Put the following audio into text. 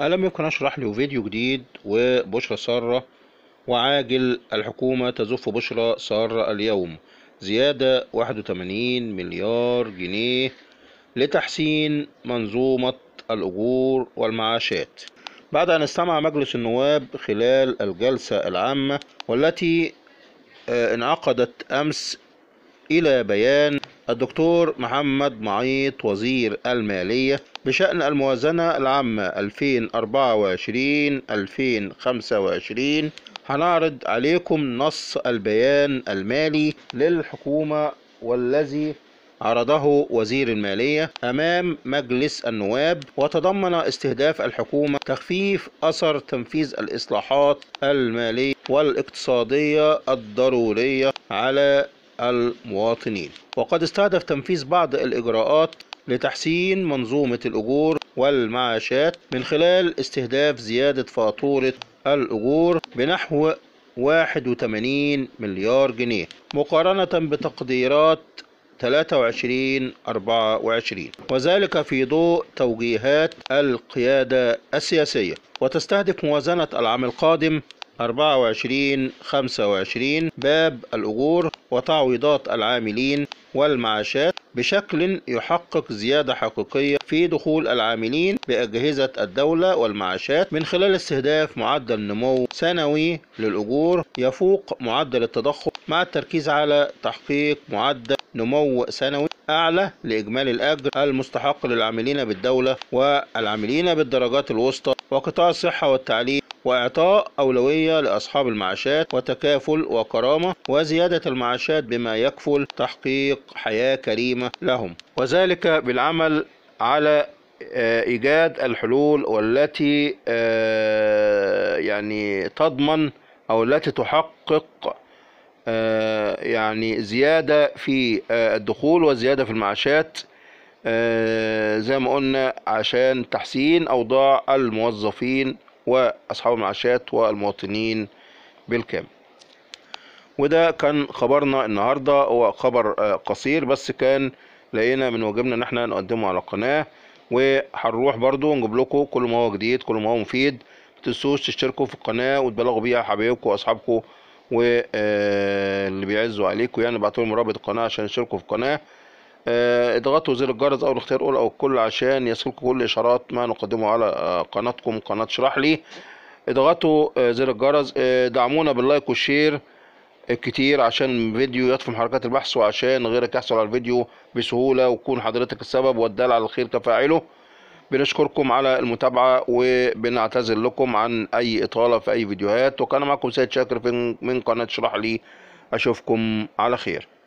ألم يكن أشرح له فيديو جديد وبشرى سارة وعاجل الحكومة تزف بشرى سارة اليوم زيادة 81 مليار جنيه لتحسين منظومة الأجور والمعاشات بعد أن استمع مجلس النواب خلال الجلسة العامة والتي آه، انعقدت أمس إلى بيان الدكتور محمد معيط وزير المالية بشأن الموازنة العامة 2024-2025 هنعرض عليكم نص البيان المالي للحكومة والذي عرضه وزير المالية أمام مجلس النواب وتضمن استهداف الحكومة تخفيف أثر تنفيذ الإصلاحات المالية والاقتصادية الضرورية على المواطنين وقد استهدف تنفيذ بعض الإجراءات لتحسين منظومة الأجور والمعاشات من خلال استهداف زيادة فاتورة الأجور بنحو 81 مليار جنيه مقارنة بتقديرات 23 24 وذلك في ضوء توجيهات القيادة السياسية وتستهدف موازنة العام القادم 24 25 باب الأجور وتعويضات العاملين والمعاشات بشكل يحقق زيادة حقيقية في دخول العاملين بأجهزة الدولة والمعاشات من خلال استهداف معدل نمو سنوي للأجور يفوق معدل التضخم مع التركيز على تحقيق معدل نمو سنوي أعلى لإجمالي الأجر المستحق للعاملين بالدولة والعاملين بالدرجات الوسطى وقطاع الصحة والتعليم وإعطاء أولوية لأصحاب المعاشات وتكافل وكرامة وزيادة المعاشات بما يكفل تحقيق حياة كريمة لهم وذلك بالعمل على آه، إيجاد الحلول والتي آه، يعني تضمن أو التي تحقق آه، يعني زيادة في الدخول وزيادة في المعاشات زي ما قلنا عشان تحسين أوضاع الموظفين وأصحاب المعاشات والمواطنين بالكامل وده كان خبرنا النهاردة هو خبر آه، قصير بس كان لقينا من واجبنا ان احنا نقدمه على القناة وهنروح برضو نجيب لكم كل ما هو جديد كل ما هو مفيد متنسوش تشتركوا في القناة وتبلغوا بيها حبايبكم واصحابكم واللي آه، بيعزوا عليكم يعني بعتولهم لهم رابط القناة عشان يشتركوا في القناة اضغطوا آه، زر الجرس او الاختيار اول او الكل عشان يصلكم كل اشارات ما نقدمه على آه، قناتكم قناه اشرح لي اضغطوا آه، زر الجرس دعمونا باللايك والشير كتير عشان الفيديو يطفي محركات البحث وعشان غيرك يحصل على الفيديو بسهوله وكون حضرتك السبب والدال على الخير كفاعله بنشكركم على المتابعة وبنعتذر لكم عن أي إطالة في أي فيديوهات وكان معكم سيد شاكر من قناة شرح لي أشوفكم على خير